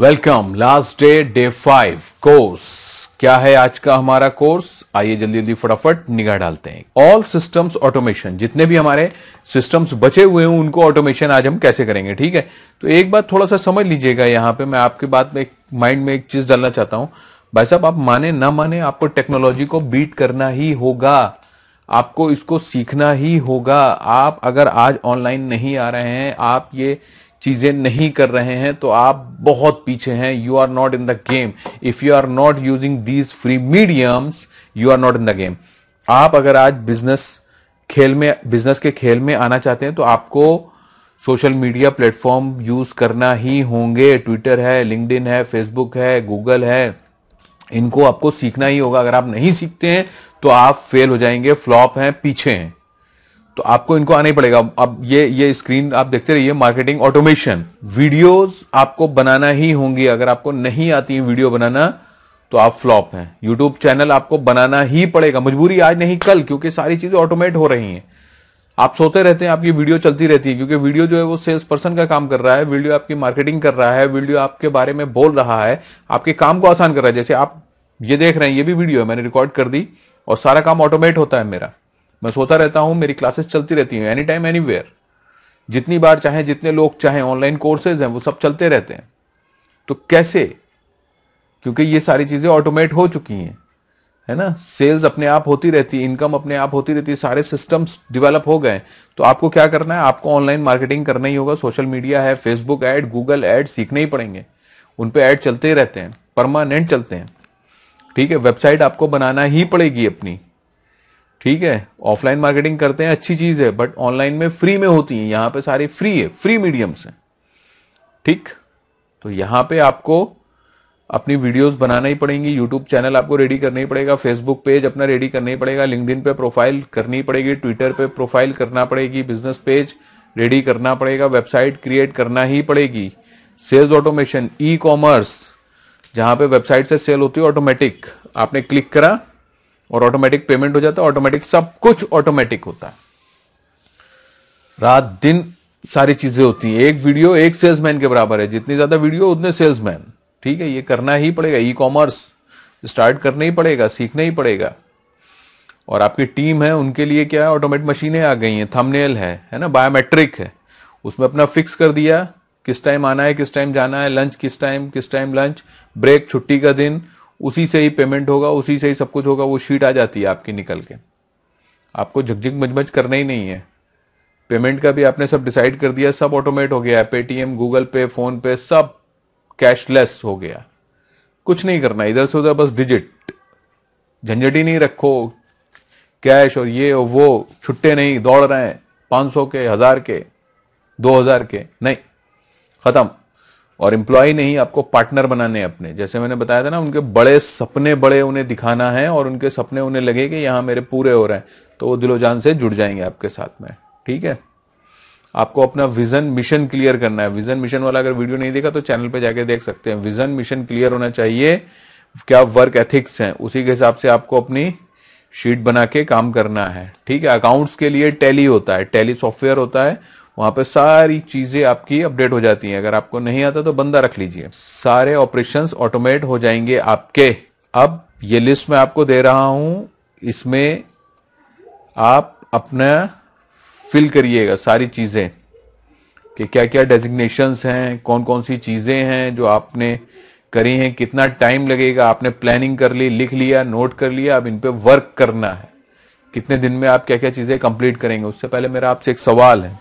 welcome last day day five course क्या है आज का हमारा कोर्स आइए जल्दी जल्दी फटाफट निगाह डालते हैं ऑल सिस्टम्स ऑटोमेशन जितने भी हमारे सिस्टम्स बचे हुए हैं उनको ऑटोमेशन आज हम कैसे करेंगे ठीक है तो एक बात थोड़ा सा समझ लीजिएगा यहाँ पे मैं आपके बात में माइंड में एक चीज डालना चाहता हूँ भाई साहब आप माने ना माने आपको टेक्नोलॉजी को बीट करना ही होगा आपको इसको सीखना ही होगा आप अगर आज ऑनलाइन नहीं आ रहे हैं आप ये चीजें नहीं कर रहे हैं तो आप बहुत पीछे हैं you are not in the game if you are not using these free mediums you are not in the game आप अगर आज बिजनेस खेल में बिजनेस के खेल में आना चाहते हैं तो आपको सोशल मीडिया प्लेटफॉर्म यूज करना ही होंगे ट्विटर है लिंकड है फेसबुक है गूगल है इनको आपको सीखना ही होगा अगर आप नहीं सीखते हैं तो आप फेल हो जाएंगे फ्लॉप हैं पीछे हैं तो आपको इनको आना ही पड़ेगा अब ये ये स्क्रीन आप देखते रहिए मार्केटिंग ऑटोमेशन वीडियोस आपको बनाना ही होंगी अगर आपको नहीं आती वीडियो बनाना तो आप फ्लॉप हैं यूट्यूब चैनल आपको बनाना ही पड़ेगा मजबूरी आज नहीं कल क्योंकि सारी चीजें ऑटोमेट हो रही हैं आप सोते रहते हैं आपकी वीडियो चलती रहती है क्योंकि वीडियो जो है वो सेल्स पर्सन का काम कर रहा है वीडियो आपकी मार्केटिंग कर रहा है वीडियो आपके बारे में बोल रहा है आपके काम को आसान कर रहा है जैसे आप ये देख रहे हैं ये भी वीडियो है मैंने रिकॉर्ड कर दी और सारा काम ऑटोमेट होता है मेरा मैं सोता रहता हूं मेरी क्लासेस चलती रहती हैं एनी टाइम एनी वेयर जितनी बार चाहे जितने लोग चाहे ऑनलाइन कोर्सेज हैं वो सब चलते रहते हैं तो कैसे क्योंकि ये सारी चीजें ऑटोमेट हो चुकी हैं है ना सेल्स अपने आप होती रहती है इनकम अपने आप होती रहती है सारे सिस्टम्स डेवलप हो गए तो आपको क्या करना है आपको ऑनलाइन मार्केटिंग करना ही होगा सोशल मीडिया है फेसबुक एड गूगल एड सीखने ही पड़ेंगे उन पे ऐड चलते ही रहते हैं परमानेंट चलते हैं ठीक है वेबसाइट आपको बनाना ही पड़ेगी अपनी ठीक है ऑफलाइन मार्केटिंग करते हैं अच्छी चीज है बट ऑनलाइन में फ्री में होती है यहां पे सारे फ्री है फ्री मीडियम्स है ठीक तो यहां पे आपको अपनी वीडियोस बनाना ही पड़ेंगी यूट्यूब चैनल आपको रेडी करना ही पड़ेगा फेसबुक पेज अपना रेडी करना ही पड़ेगा लिंकडिन पे प्रोफाइल करनी पड़ेगी ट्विटर पे प्रोफाइल करना पड़ेगी बिजनेस पेज रेडी करना पड़ेगा वेबसाइट क्रिएट करना ही पड़ेगी सेल्स ऑटोमेशन ई कॉमर्स जहां पे वेबसाइट से सेल होती है ऑटोमेटिक आपने क्लिक करा और ऑटोमेटिक पेमेंट हो जाता है ऑटोमेटिक सब कुछ ऑटोमेटिक होता है रात दिन सारी चीजें होती हैं एक वीडियो एक सेल्समैन के बराबर है जितनी ज्यादा वीडियो उतने सेल्समैन ठीक है ये करना ही पड़ेगा ई कॉमर्स स्टार्ट करना ही पड़ेगा सीखना ही पड़ेगा और आपकी टीम है उनके लिए क्या है ऑटोमेट मशीनें आ गई हैं थंबनेल है है ना बायोमेट्रिक है उसमें अपना फिक्स कर दिया किस टाइम आना है किस टाइम जाना है लंच किस टाइम किस टाइम लंच ब्रेक छुट्टी का दिन उसी से ही पेमेंट होगा उसी से ही सब कुछ होगा वो शीट आ जाती है आपकी निकल के आपको झकझक मजमज करना ही नहीं है पेमेंट का भी आपने सब डिसाइड कर दिया सब ऑटोमेट हो गया है पेटीएम गूगल पे फोन पे सब कैशलेस हो गया कुछ नहीं करना इधर से उधर बस डिजिट झंझट ही नहीं रखो कैश और ये और वो छुट्टे नहीं दौड़ रहे हैं पांच सौ के हजार के दो हजार के नहीं खत्म और एम्प्लॉय नहीं आपको पार्टनर बनाने अपने जैसे मैंने बताया था ना उनके बड़े सपने बड़े उन्हें दिखाना है और उनके सपने उन्हें लगे कि यहां मेरे पूरे हो रहे हैं तो वो दिलोजान से जुड़ जाएंगे आपके साथ में ठीक है आपको अपना विजन मिशन क्लियर करना है विजन मिशन वाला अगर वीडियो नहीं देखा तो चैनल पर जाके देख सकते हैं विजन मिशन क्लियर होना चाहिए क्या वर्क एथिक्स हैं उसी के हिसाब से आपको अपनी शीट बना के काम करना है ठीक है अकाउंट्स के लिए टैली होता है टैली सॉफ्टवेयर होता है वहां पर सारी चीजें आपकी अपडेट हो जाती हैं अगर आपको नहीं आता तो बंदा रख लीजिए सारे ऑपरेशंस ऑटोमेट हो जाएंगे आपके अब ये लिस्ट मैं आपको दे रहा हूं इसमें आप अपना फिल करिएगा सारी चीजें कि क्या क्या डेजिग्नेशंस हैं कौन कौन सी चीजें हैं जो आपने करी हैं कितना टाइम लगेगा आपने प्लानिंग कर ली लिख लिया नोट कर लिया अब इन पे वर्क करना है कितने दिन में आप क्या क्या चीजें कंप्लीट करेंगे उससे पहले मेरा आपसे एक सवाल है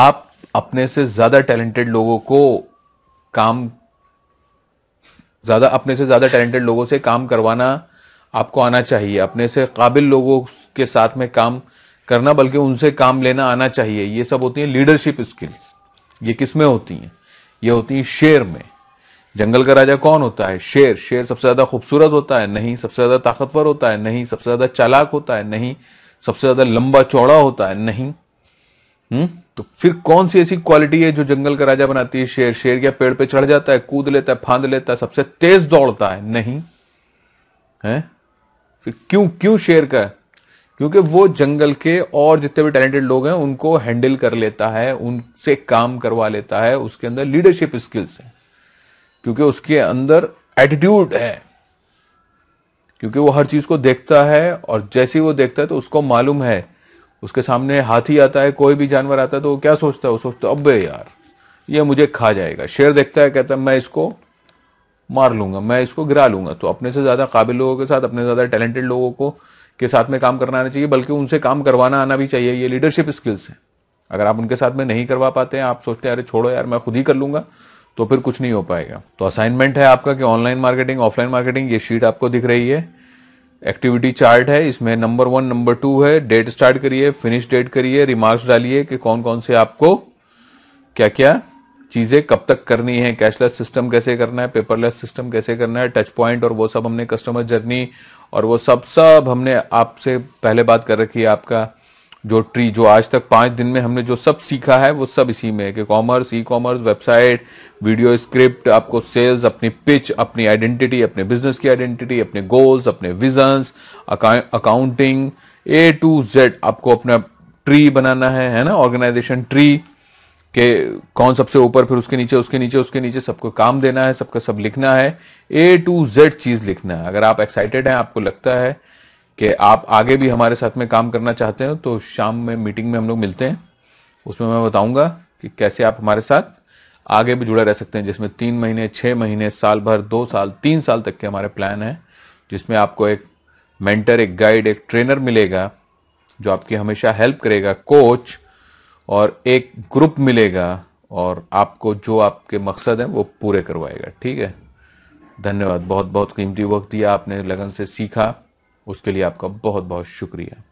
आप अपने से ज्यादा टैलेंटेड लोगों को काम ज्यादा अपने से ज्यादा टैलेंटेड लोगों से काम करवाना आपको आना चाहिए अपने से काबिल लोगों के साथ में काम करना बल्कि उनसे काम लेना आना चाहिए ये सब होती है लीडरशिप स्किल्स ये किस में होती हैं ये होती हैं शेर में जंगल का राजा कौन होता है शेर शेर सबसे ज्यादा खूबसूरत होता है नहीं सबसे ज्यादा ताकतवर होता है नहीं सबसे ज्यादा चालाक होता है नहीं सबसे ज्यादा लंबा चौड़ा होता है नहीं हम्म तो फिर कौन सी ऐसी क्वालिटी है जो जंगल का राजा बनाती है शेर शेर या पेड़ पे चढ़ जाता है कूद लेता है फांद लेता है सबसे तेज दौड़ता है नहीं है फिर क्यों क्यों शेर का क्योंकि वो जंगल के और जितने भी टैलेंटेड लोग हैं उनको हैंडल कर लेता है उनसे काम करवा लेता है उसके अंदर लीडरशिप स्किल्स है क्योंकि उसके अंदर एटीट्यूड है क्योंकि वो हर चीज को देखता है और जैसे ही वो देखता है तो उसको मालूम है उसके सामने हाथी आता है कोई भी जानवर आता है तो वो क्या सोचता है वो सोचता है अबे यार ये मुझे खा जाएगा शेर देखता है कहता है मैं इसको मार लूंगा मैं इसको गिरा लूंगा तो अपने से ज़्यादा काबिल लोगों के साथ अपने ज़्यादा टैलेंटेड लोगों को के साथ में काम करना आना चाहिए बल्कि उनसे काम करवाना आना भी चाहिए ये लीडरशिप स्किल्स हैं अगर आप उनके साथ में नहीं करवा पाते हैं आप सोचते हैं अरे छोड़ो यार मैं खुद ही कर लूंगा तो फिर कुछ नहीं हो पाएगा तो असाइनमेंट है आपका कि ऑनलाइन मार्केटिंग ऑफलाइन मार्केटिंग ये शीट आपको दिख रही है एक्टिविटी चार्ट है इसमें नंबर वन नंबर टू है डेट स्टार्ट करिए फिनिश डेट करिए रिमार्क्स डालिए कि कौन कौन से आपको क्या क्या चीजें कब तक करनी है कैशलेस सिस्टम कैसे करना है पेपरलेस सिस्टम कैसे करना है टच पॉइंट और वो सब हमने कस्टमर जर्नी और वो सब सब हमने आपसे पहले बात कर रखी है आपका जो ट्री जो आज तक पांच दिन में हमने जो सब सीखा है वो सब इसी में है कि commerce e commerce website video script आपको सेल्स अपनी पिच अपनी आइडेंटिटी अपने बिजनेस की आइडेंटिटी अपने गोल्स अपने visions accounting A to Z आपको अपना ट्री बनाना है है ना ऑर्गेनाइजेशन ट्री के कौन सबसे ऊपर फिर उसके नीचे उसके नीचे उसके नीचे सबको काम देना है सबका सब लिखना है ए टू जेड चीज लिखना है अगर आप एक्साइटेड हैं आपको लगता है कि आप आगे भी हमारे साथ में काम करना चाहते हो तो शाम में मीटिंग में हम लोग मिलते हैं उसमें मैं बताऊंगा कि कैसे आप हमारे साथ आगे भी जुड़ा रह सकते हैं जिसमें तीन महीने छः महीने साल भर दो साल तीन साल तक के हमारे प्लान हैं जिसमें आपको एक मेंटर एक गाइड एक ट्रेनर मिलेगा जो आपकी हमेशा हेल्प करेगा कोच और एक ग्रुप मिलेगा और आपको जो आपके मकसद हैं वो पूरे करवाएगा ठीक है धन्यवाद बहुत बहुत कीमती वक्त दिया आपने लगन से सीखा उसके लिए आपका बहुत बहुत शुक्रिया